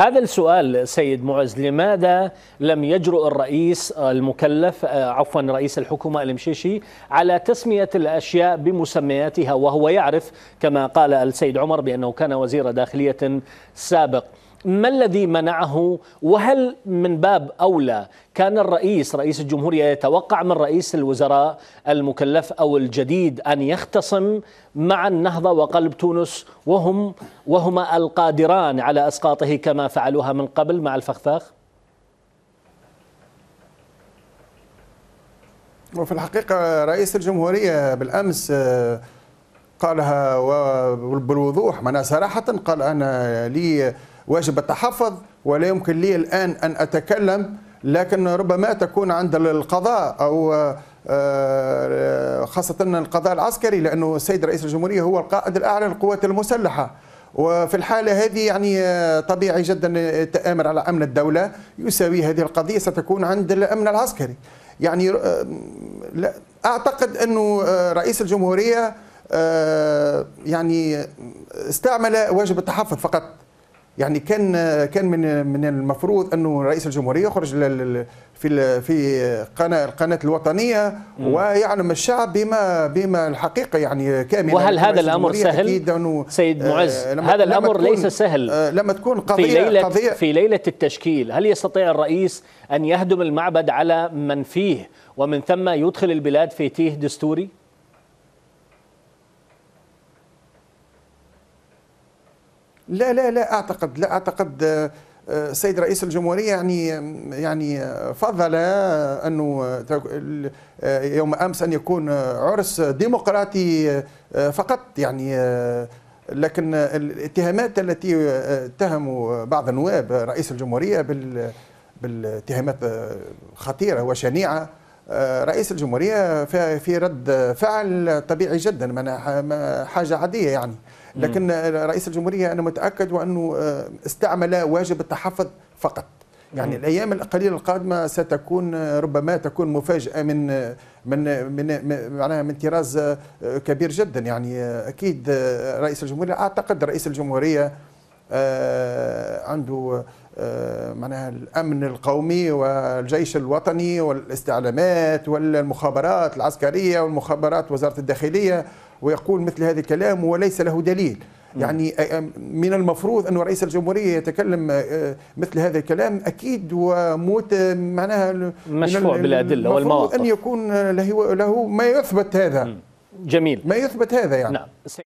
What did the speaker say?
هذا السؤال سيد معز لماذا لم يجرؤ الرئيس المكلف آه، عفوا رئيس الحكومة المشيشي على تسمية الأشياء بمسمياتها وهو يعرف كما قال السيد عمر بأنه كان وزير داخلية سابق ما الذي منعه وهل من باب أولى كان الرئيس رئيس الجمهورية يتوقع من رئيس الوزراء المكلف أو الجديد أن يختصم مع النهضة وقلب تونس وهم وهما القادران على إسقاطه كما فعلوها من قبل مع الفخفاخ؟ وفي الحقيقة رئيس الجمهورية بالأمس آه، قالها بالوضوح معناها صراحة قال أنا لي واجب التحفظ ولا يمكن لي الآن أن أتكلم لكن ربما تكون عند القضاء أو آه، آه، خاصة القضاء العسكري لأنه السيد رئيس الجمهورية هو القائد الأعلى للقوات المسلحة وفي الحالة هذه يعني آه، طبيعي جدا التآمر على أمن الدولة يساوي هذه القضية ستكون عند الأمن العسكري يعني لا أعتقد أنه رئيس الجمهورية يعني استعمل واجب التحفظ فقط يعني كان كان من من المفروض انه رئيس الجمهوريه يخرج في في قناه القناه الوطنيه ويعلم الشعب بما بما الحقيقه يعني كامله وهل هذا الامر سهل سيد آه، معز هذا الامر ليس سهل آه، لما تكون قضيه في ليله قضية في ليله التشكيل هل يستطيع الرئيس ان يهدم المعبد على من فيه ومن ثم يدخل البلاد في تيه دستوري لا لا لا اعتقد لا اعتقد السيد آه، آه، رئيس الجمهوريه يعني يعني فضل آه، انه يوم امس ان يكون عرس ديمقراطي فقط يعني لكن الاتهامات التي اتهموا بعض النواب رئيس الجمهوريه بال بالاتهامات خطيره وشنيعه آه، رئيس الجمهوريه في رد فعل طبيعي جدا حاجه عاديه يعني لكن رئيس الجمهوريه انا متاكد وانه آه، استعمل واجب التحفظ فقط يعني الايام القليله القادمه ستكون ربما تكون مفاجاه من من من معناها من طراز آه، كبير جدا يعني اكيد رئيس الجمهوريه اعتقد رئيس الجمهوريه آه، عنده آه، معناها الامن القومي والجيش الوطني والاستعلامات والمخابرات العسكريه والمخابرات وزاره الداخليه ويقول مثل هذا الكلام وليس له دليل نعم. يعني آه، من المفروض أن رئيس الجمهورية يتكلم مثل هذا الكلام أكيد وموت معناها مشفوع بالأدلة والمواقف أن يكون له, له ما يثبت هذا جميل ما يثبت هذا يعني نعم.